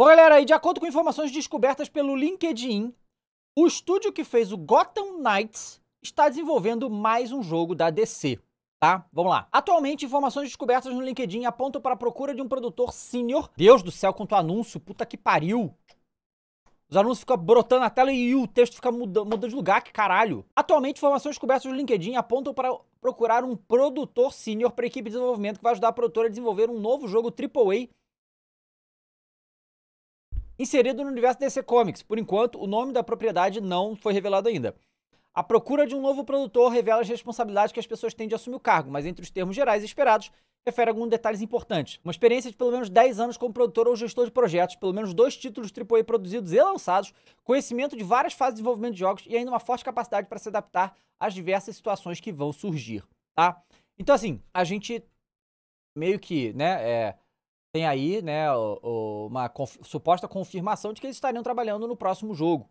Bom, galera, e de acordo com informações descobertas pelo LinkedIn, o estúdio que fez o Gotham Knights está desenvolvendo mais um jogo da DC. Tá? Vamos lá. Atualmente, informações descobertas no LinkedIn apontam para a procura de um produtor sênior. Deus do céu, quanto anúncio, puta que pariu. Os anúncios ficam brotando na tela e o texto fica mudando muda de lugar, que caralho. Atualmente, informações descobertas no LinkedIn apontam para procurar um produtor sênior para a equipe de desenvolvimento que vai ajudar a produtora a desenvolver um novo jogo AAA inserido no universo DC Comics. Por enquanto, o nome da propriedade não foi revelado ainda. A procura de um novo produtor revela as responsabilidades que as pessoas têm de assumir o cargo, mas entre os termos gerais esperados, refere alguns detalhes importantes. Uma experiência de pelo menos 10 anos como produtor ou gestor de projetos, pelo menos dois títulos AAA produzidos e lançados, conhecimento de várias fases de desenvolvimento de jogos e ainda uma forte capacidade para se adaptar às diversas situações que vão surgir, tá? Então, assim, a gente meio que, né, é, tem aí né, uma conf suposta confirmação de que eles estariam trabalhando no próximo jogo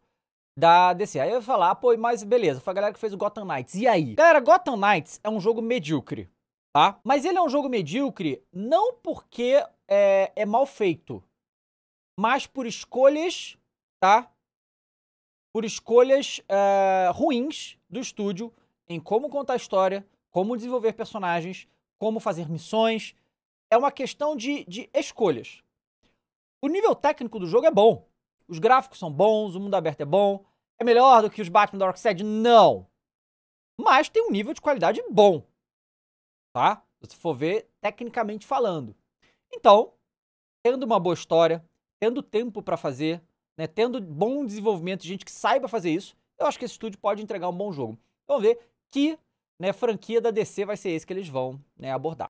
da DC. Aí eu ia falar, ah, pô, mas beleza, foi a galera que fez o Gotham Knights. E aí? Galera, Gotham Knights é um jogo medíocre, tá? Mas ele é um jogo medíocre não porque é, é mal feito, mas por escolhas, tá? Por escolhas é, ruins do estúdio em como contar a história, como desenvolver personagens, como fazer missões, é uma questão de, de escolhas. O nível técnico do jogo é bom. Os gráficos são bons, o mundo aberto é bom. É melhor do que os Batman Dark Side? Não. Mas tem um nível de qualidade bom. Tá? Se for ver tecnicamente falando. Então, tendo uma boa história, tendo tempo para fazer, né, tendo bom desenvolvimento, gente que saiba fazer isso, eu acho que esse estúdio pode entregar um bom jogo. Vamos ver que né, franquia da DC vai ser esse que eles vão né, abordar.